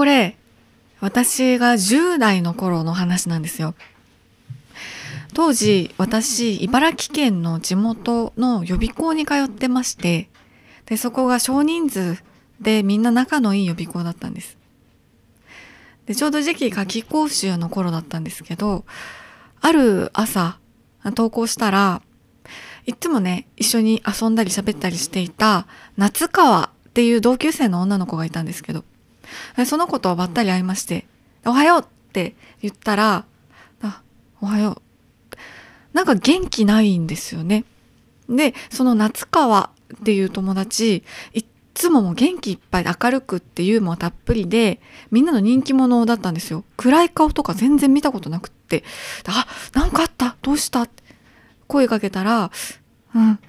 これ、私が10代の頃の話なんですよ。当時、私、茨城県の地元の予備校に通ってまして、で、そこが少人数でみんな仲のいい予備校だったんです。で、ちょうど時期夏季講習の頃だったんですけど、ある朝、投稿したら、いつもね、一緒に遊んだり喋ったりしていた、夏川っていう同級生の女の子がいたんですけど、その子とはばったり会いまして、おはようって言ったら、あ、おはよう。なんか元気ないんですよね。で、その夏川っていう友達、いっつもも元気いっぱいで明るくってユーモアたっぷりで、みんなの人気者だったんですよ。暗い顔とか全然見たことなくって。あ、なんかあったどうしたって声かけたら、うん、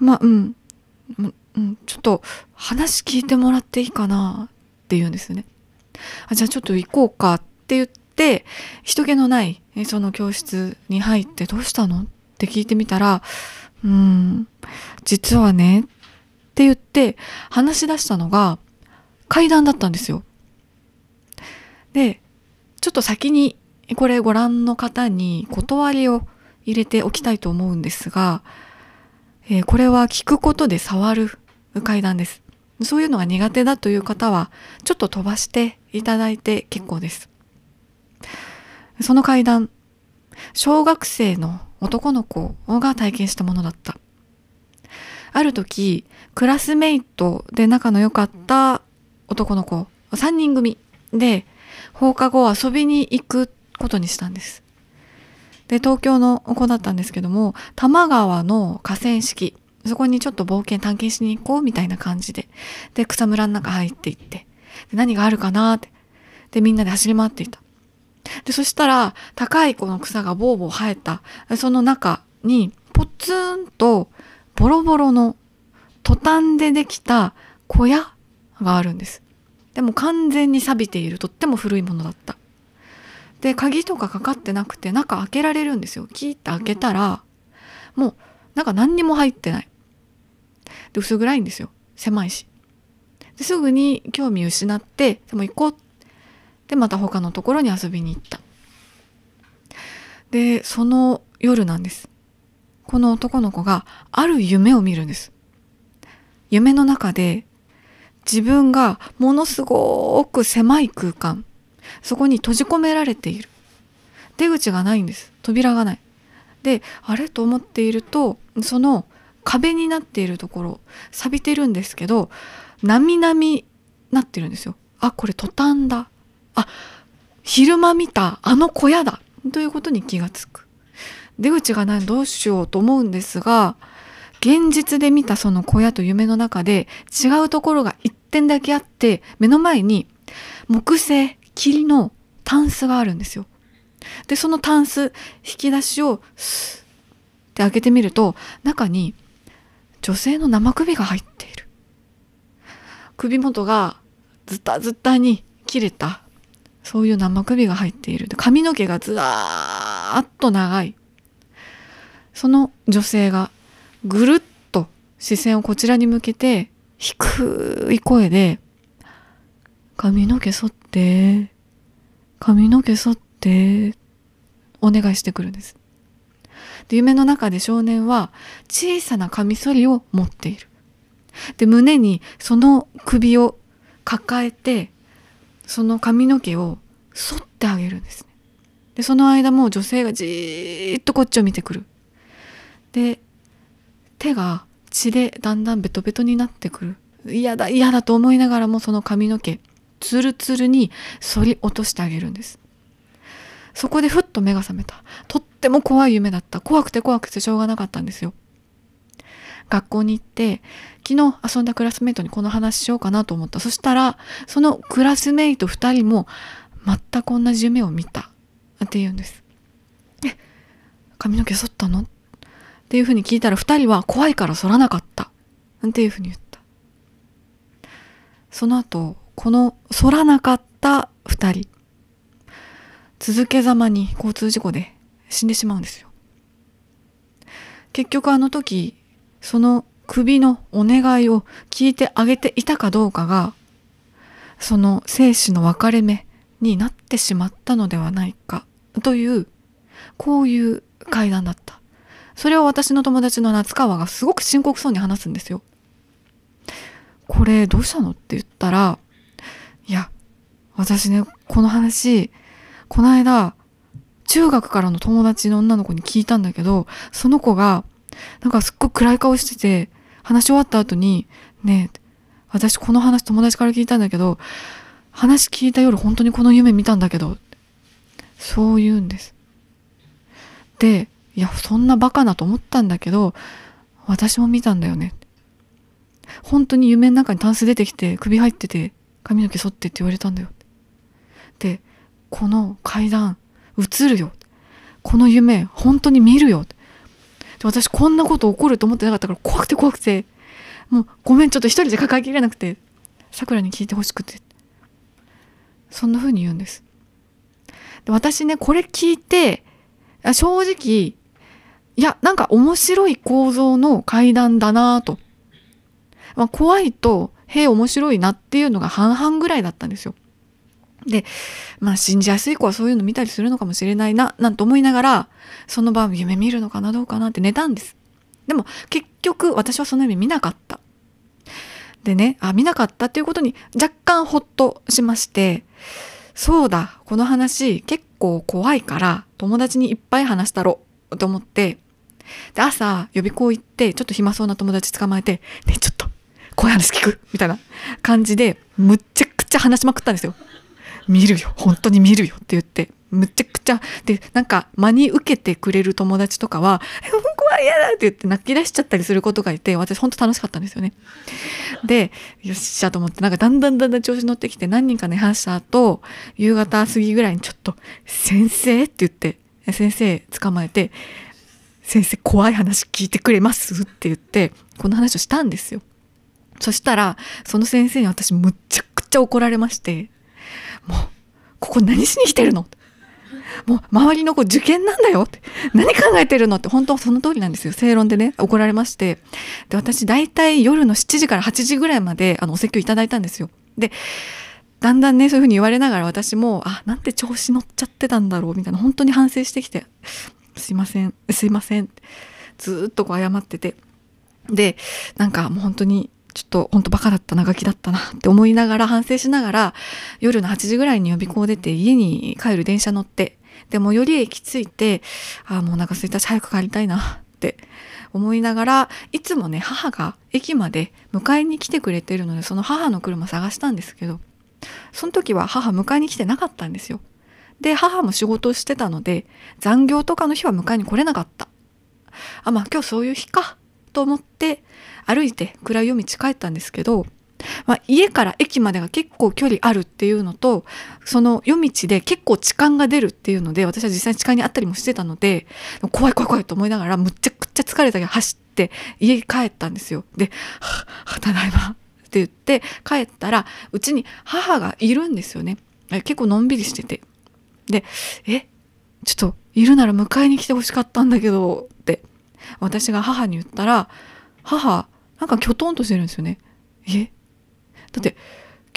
まあ、うん、うん、ちょっと話聞いてもらっていいかなって言うんですよね。あじゃあちょっと行こうかって言って人気のないその教室に入ってどうしたのって聞いてみたら「うん実はね」って言って話し出したのが階段だったんですよ。でちょっと先にこれご覧の方に断りを入れておきたいと思うんですが、えー、これは聞くことで触る階段です。そういうのが苦手だという方は、ちょっと飛ばしていただいて結構です。その階段、小学生の男の子が体験したものだった。ある時、クラスメイトで仲の良かった男の子、3人組で、放課後遊びに行くことにしたんです。で、東京の子だったんですけども、多摩川の河川敷そこにちょっと冒険探検しに行こうみたいな感じで。で、草むらの中入っていって。で、何があるかなって。で、みんなで走り回っていた。で、そしたら、高いこの草がボーボー生えた。その中に、ポツンと、ボロボロの、トタンでできた小屋があるんです。でも完全に錆びている、とっても古いものだった。で、鍵とかかかってなくて、中開けられるんですよ。キーって開けたら、もう、なんか何にも入ってない。で薄暗いんですよ狭いしですぐに興味失ってでも行こうでまた他のところに遊びに行ったでその夜なんですこの男の子がある夢を見るんです夢の中で自分がものすごく狭い空間そこに閉じ込められている出口がないんです扉がないであれと思っているとその壁になっているところ錆びてるんですけどなみなみなってるんですよ。あこれトタンだあ昼間見たあの小屋だということに気がつく出口がないどうしようと思うんですが現実で見たその小屋と夢の中で違うところが1点だけあって目の前に木製霧のタンスがあるんですよ。でそのタンス引き出しをスッて開けてみると中に女性の生首が入っている首元がずたずたに切れたそういう生首が入っている髪の毛がずらーっと長いその女性がぐるっと視線をこちらに向けて低い声で「髪の毛剃って髪の毛剃って」お願いしてくるんですで夢の中で少年は小さなカミソリを持っている。で胸にその首を抱えてその髪の毛を剃ってあげるんですね。でその間も女性がじーっとこっちを見てくる。で手が血でだんだんベトベトになってくる。嫌だ嫌だと思いながらもその髪の毛ツルツルに反り落としてあげるんです。そこでふと目が覚めた。とっても怖い夢だった。怖くて怖くてしょうがなかったんですよ。学校に行って、昨日遊んだクラスメイトにこの話しようかなと思った。そしたら、そのクラスメイト2人も全く同じ夢を見た。って言うんです。え、髪の毛剃ったのっていうふうに聞いたら2人は怖いから剃らなかった。っていうふうに言った。その後、この反らなかった2人続けざまに交通事故で死んでしまうんですよ。結局あの時、その首のお願いを聞いてあげていたかどうかが、その生死の分かれ目になってしまったのではないかという、こういう怪談だった。それを私の友達の夏川がすごく深刻そうに話すんですよ。これどうしたのって言ったら、いや、私ね、この話、この間、中学からの友達の女の子に聞いたんだけど、その子が、なんかすっごく暗い顔してて、話し終わった後に、ねえ、私この話友達から聞いたんだけど、話聞いた夜本当にこの夢見たんだけど、そう言うんです。で、いや、そんなバカなと思ったんだけど、私も見たんだよね。本当に夢の中にタンス出てきて、首入ってて、髪の毛剃ってって言われたんだよ。で、この階段映るよこの夢本当に見るよで私こんなこと起こると思ってなかったから怖くて怖くてもうごめんちょっと一人じゃ抱えきれなくてさくらに聞いてほしくてそんな風に言うんですで私ねこれ聞いて正直いやなんか面白い構造の階段だなと、まあ、怖いとへえ面白いなっていうのが半々ぐらいだったんですよで、まあ信じやすい子はそういうの見たりするのかもしれないな、なんて思いながら、その晩夢見るのかなどうかなって寝たんです。でも結局私はその夢見なかった。でね、あ、見なかったっていうことに若干ほっとしまして、そうだ、この話結構怖いから友達にいっぱい話したろうと思って、で、朝予備校行ってちょっと暇そうな友達捕まえて、ね、ちょっとこういう話聞くみたいな感じでむっちゃくちゃ話しまくったんですよ。見るよ本当に見るよって言ってむちゃくちゃでなんか真に受けてくれる友達とかは「怖は嫌だ!」って言って泣き出しちゃったりすることがいて私ほんと楽しかったんですよね。でよっしゃと思ってなんかだんだんだんだん調子乗ってきて何人か寝、ね、話した後夕方過ぎぐらいにちょっと「先生?」って言って先生捕まえて「先生怖い話聞いてくれます?」って言ってこの話をしたんですよ。そしたらその先生に私むちゃくちゃ怒られまして。もうここ何しに来てるのもう周りの子受験なんだよって何考えてるのって本当その通りなんですよ正論でね怒られましてで私大体夜の7時から8時ぐらいまであのお説教いただいたんですよでだんだんねそういうふうに言われながら私もあなんて調子乗っちゃってたんだろうみたいな本当に反省してきてすいませんすいませんずっとこう謝っててでなんかもう本当にちょっとほんとバカだった長きだったなって思いながら反省しながら夜の8時ぐらいに予備校出て家に帰る電車乗ってでもより駅着いてああもうお腹すいたし早く帰りたいなって思いながらいつもね母が駅まで迎えに来てくれてるのでその母の車探したんですけどその時は母迎えに来てなかったんですよ。で母も仕事をしてたので残業とかの日は迎えに来れなかった。あまあ今日そういう日かと思って歩いて暗い夜道帰ったんですけど、まあ、家から駅までが結構距離あるっていうのとその夜道で結構痴漢が出るっていうので私は実際に痴漢にあったりもしてたので怖い怖い怖いと思いながらむっちゃくちゃ疲れたけど走って家に帰ったんですよ。で「はあただいま」って言って帰ったらうちに母がいるんですよね。結構のんびりしてて。で「えちょっといるなら迎えに来てほしかったんだけど」って私が母に言ったら母なんかきょとんとしてるんですよねえだって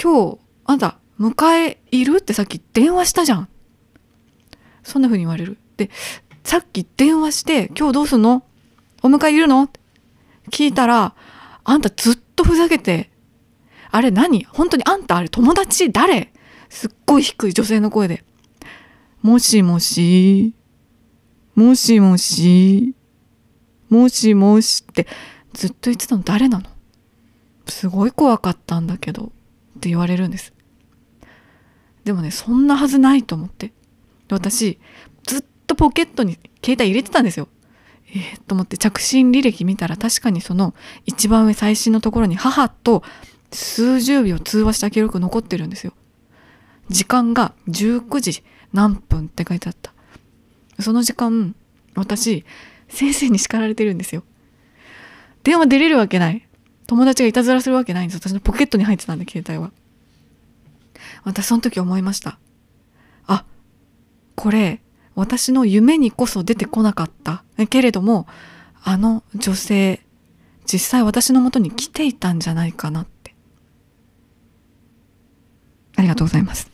今日あんた迎えいるってさっき電話したじゃんそんな風に言われるでさっき電話して今日どうすんのお迎えいるのって聞いたらあんたずっとふざけてあれ何本当にあんたあれ友達誰すっごい低い女性の声で。もしもし。もしもし。もしもしってずっと言ってたの誰なのすごい怖かったんだけどって言われるんですでもねそんなはずないと思って私ずっとポケットに携帯入れてたんですよえー、と思って着信履歴見たら確かにその一番上最新のところに母と数十秒通話した記録残ってるんですよ時間が19時何分って書いてあったその時間私先生に叱られてるんですよ電話出れるわけない友達がいたずらするわけないんです私のポケットに入ってたんで携帯は私その時思いましたあこれ私の夢にこそ出てこなかったけれどもあの女性実際私のもとに来ていたんじゃないかなってありがとうございます